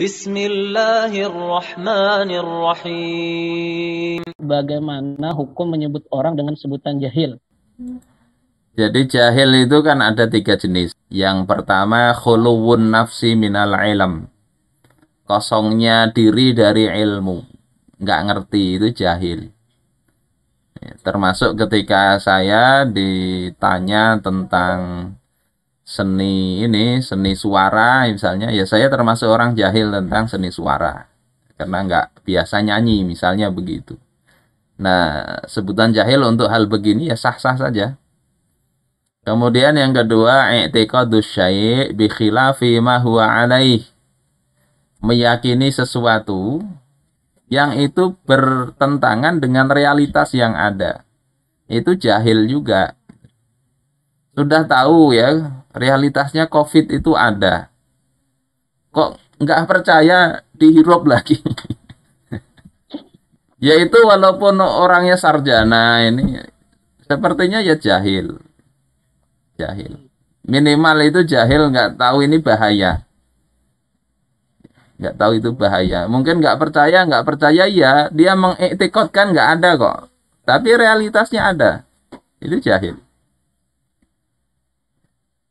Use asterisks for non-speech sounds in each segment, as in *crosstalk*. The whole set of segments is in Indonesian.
Bismillahirrahmanirrahim. Bagaimana hukum menyebut orang dengan sebutan jahil? Jadi jahil itu kan ada tiga jenis. Yang pertama khuluwun nafsi minal ilm. Kosongnya diri dari ilmu. Nggak ngerti itu jahil. Termasuk ketika saya ditanya tentang seni ini seni suara misalnya ya saya termasuk orang jahil tentang seni suara karena nggak biasa nyanyi misalnya begitu nah sebutan jahil untuk hal begini ya sah-sah saja kemudian yang kedua i'tiqadus syai' bi khilafi ma huwa alaih meyakini sesuatu yang itu bertentangan dengan realitas yang ada itu jahil juga sudah tahu ya realitasnya COVID itu ada. Kok nggak percaya dihirup lagi? *laughs* Yaitu walaupun orangnya sarjana ini sepertinya ya jahil. Jahil. Minimal itu jahil nggak tahu ini bahaya. Nggak tahu itu bahaya. Mungkin nggak percaya, nggak percaya ya. Dia mengiktikot kan nggak ada kok. Tapi realitasnya ada. Itu jahil.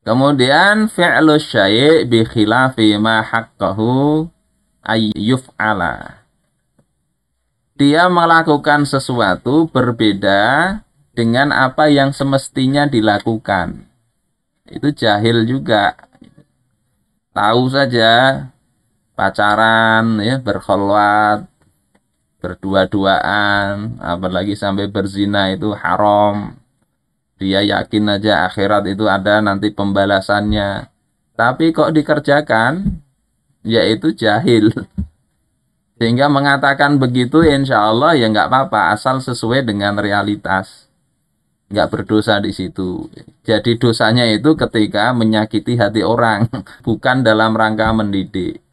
Kemudian fi'lu syai' bi khilafi ma haqqahu ayyuf'ala. Dia melakukan sesuatu berbeda dengan apa yang semestinya dilakukan. Itu jahil juga. Tahu saja pacaran ya berkholwat berdua-duaan apalagi sampai berzina itu haram dia yakin aja akhirat itu ada nanti pembalasannya. Tapi kok dikerjakan? Yaitu jahil. *laughs* Sehingga mengatakan begitu insya Allah ya nggak apa-apa asal sesuai dengan realitas. Nggak berdosa di situ. Jadi dosanya itu ketika menyakiti hati orang. *laughs* Bukan dalam rangka mendidik.